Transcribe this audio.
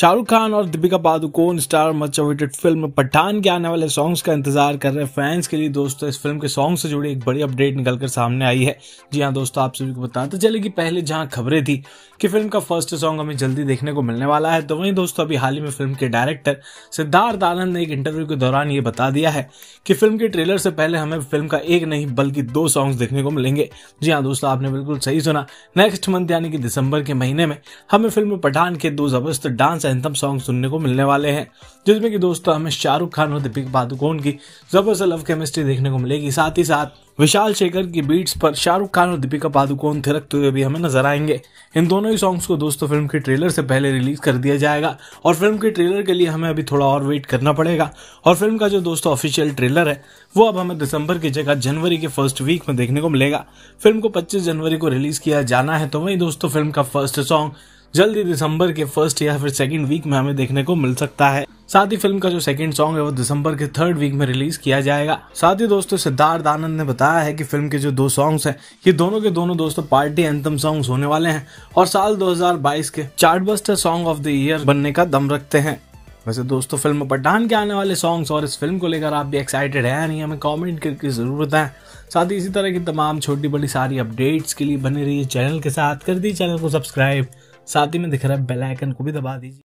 शाहरुख खान और Deepika Padukone star much awaited film Pathaan के आने वाले सॉन्ग्स का इंतजार कर रहे फैंस के लिए दोस्तों इस फिल्म के सॉन्ग से जुड़ी एक बड़ी अपडेट निकलकर सामने आई है जी हाँ दोस्तों आप सभी को बताते तो चले कि पहले जहां खबरें थी कि फिल्म का फर्स्ट सॉन्ग हमें जल्दी देखने को मिलने वाला है तो वहीं दोस्तों अभी हाल ही में फिल्म के डायरेक्टर सिद्धार्थ आनंद ने एक इंटरव्यू के दौरान ये बता दिया है कि फिल्म के ट्रेलर से पहले हमें फिल्म का एक नहीं बल्कि दो सॉन्ग देखने को मिलेंगे जी हाँ दोस्तों आपने बिल्कुल सही सुना नेक्स्ट मंथ यानी कि दिसंबर के महीने में हमें फिल्म पठान के दो जबरदस्त डांस एंथम सॉन्ग सुनने को मिलने वाले हैं जिसमें कि दोस्तों हमें शाहरुख खान और दीपिका पादुकोण की जबरदस्त लव केमिस्ट्री देखने को मिलेगी साथ ही साथ विशाल शेखर की बीट्स पर शाहरुख खान और दीपिका पादुकोण थिरकते हुए भी हमें नजर आएंगे इन दोनों ही सॉन्ग्स को दोस्तों फिल्म के ट्रेलर से पहले रिलीज कर दिया जाएगा और फिल्म के ट्रेलर के लिए हमें अभी थोड़ा और वेट करना पड़ेगा और फिल्म का जो दोस्तों ऑफिशियल ट्रेलर है वो अब हमें दिसंबर की जगह जनवरी के फर्स्ट वीक में देखने को मिलेगा फिल्म को पच्चीस जनवरी को रिलीज किया जाना है तो वही दोस्तों फिल्म का फर्स्ट सॉन्ग जल्दी दिसंबर के फर्स्ट या फिर सेकेंड वीक में हमें देखने को मिल सकता है साथ ही फिल्म का जो सेकंड सॉन्ग है वो दिसंबर के थर्ड वीक में रिलीज किया जाएगा साथ ही दोस्तों सिद्धार्थ आनंद ने बताया है कि फिल्म के जो दो सॉन्ग्स हैं ये दोनों के दोनों दोस्तों पार्टी एंथम सॉन्ग्स होने वाले हैं और साल 2022 के chartbuster song of the year बनने का दम रखते हैं वैसे दोस्तों फिल्म पठान के आने वाले सॉन्ग्स और इस फिल्म को लेकर आप भी एक्साइटेड है नहीं हमें कमेंट करके जरूर बताएं साथ ही इसी तरह की तमाम छोटी बड़ी सारी अपडेट्स के लिए बने रहिए चैनल के साथ कर दी चैनल को सब्सक्राइब साथ ही में दिख रहा है बेल आइकन को भी दबा दीजिए